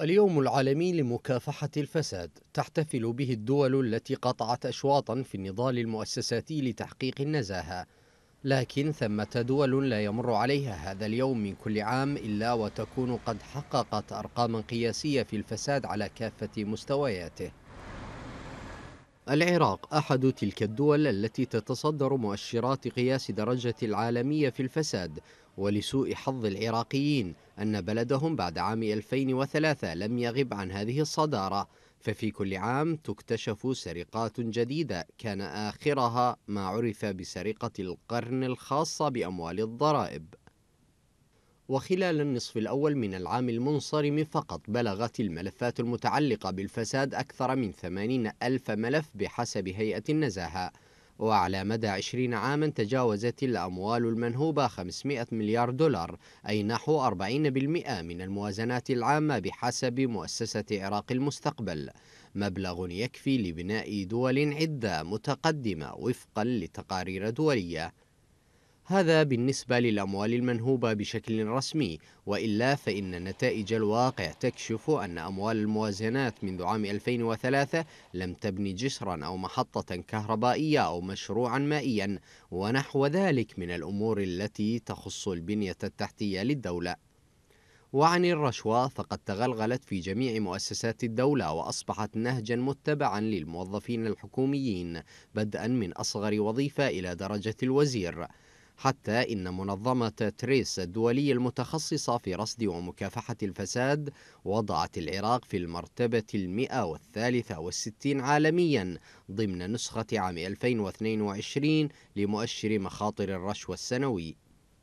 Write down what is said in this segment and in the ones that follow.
اليوم العالمي لمكافحة الفساد تحتفل به الدول التي قطعت أشواطا في النضال المؤسساتي لتحقيق النزاهة لكن ثمة دول لا يمر عليها هذا اليوم من كل عام إلا وتكون قد حققت أرقاما قياسية في الفساد على كافة مستوياته العراق أحد تلك الدول التي تتصدر مؤشرات قياس درجة العالمية في الفساد ولسوء حظ العراقيين أن بلدهم بعد عام 2003 لم يغب عن هذه الصدارة ففي كل عام تكتشف سرقات جديدة كان آخرها ما عرف بسرقة القرن الخاصة بأموال الضرائب وخلال النصف الأول من العام المنصرم فقط بلغت الملفات المتعلقة بالفساد أكثر من 80 ألف ملف بحسب هيئة النزاهة وعلى مدى 20 عاما تجاوزت الأموال المنهوبة 500 مليار دولار أي نحو 40% من الموازنات العامة بحسب مؤسسة عراق المستقبل مبلغ يكفي لبناء دول عدة متقدمة وفقا لتقارير دولية هذا بالنسبة للأموال المنهوبة بشكل رسمي وإلا فإن نتائج الواقع تكشف أن أموال الموازنات منذ عام 2003 لم تبني جسرا أو محطة كهربائية أو مشروعا مائيا ونحو ذلك من الأمور التي تخص البنية التحتية للدولة وعن الرشوة فقد تغلغلت في جميع مؤسسات الدولة وأصبحت نهجا متبعا للموظفين الحكوميين بدءا من أصغر وظيفة إلى درجة الوزير حتى إن منظمة تريس الدولية المتخصصة في رصد ومكافحة الفساد وضعت العراق في المرتبة المئة والثالثة والستين عالميا ضمن نسخة عام 2022 لمؤشر مخاطر الرشوة السنوي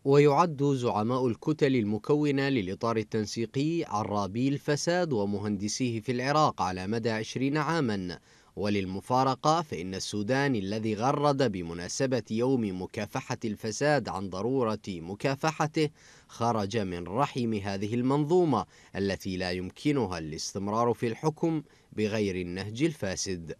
ويعد زعماء الكتل المكونة للإطار التنسيقي عرابي الفساد ومهندسيه في العراق على مدى 20 عاماً وللمفارقة فإن السودان الذي غرد بمناسبة يوم مكافحة الفساد عن ضرورة مكافحته خرج من رحم هذه المنظومة التي لا يمكنها الاستمرار في الحكم بغير النهج الفاسد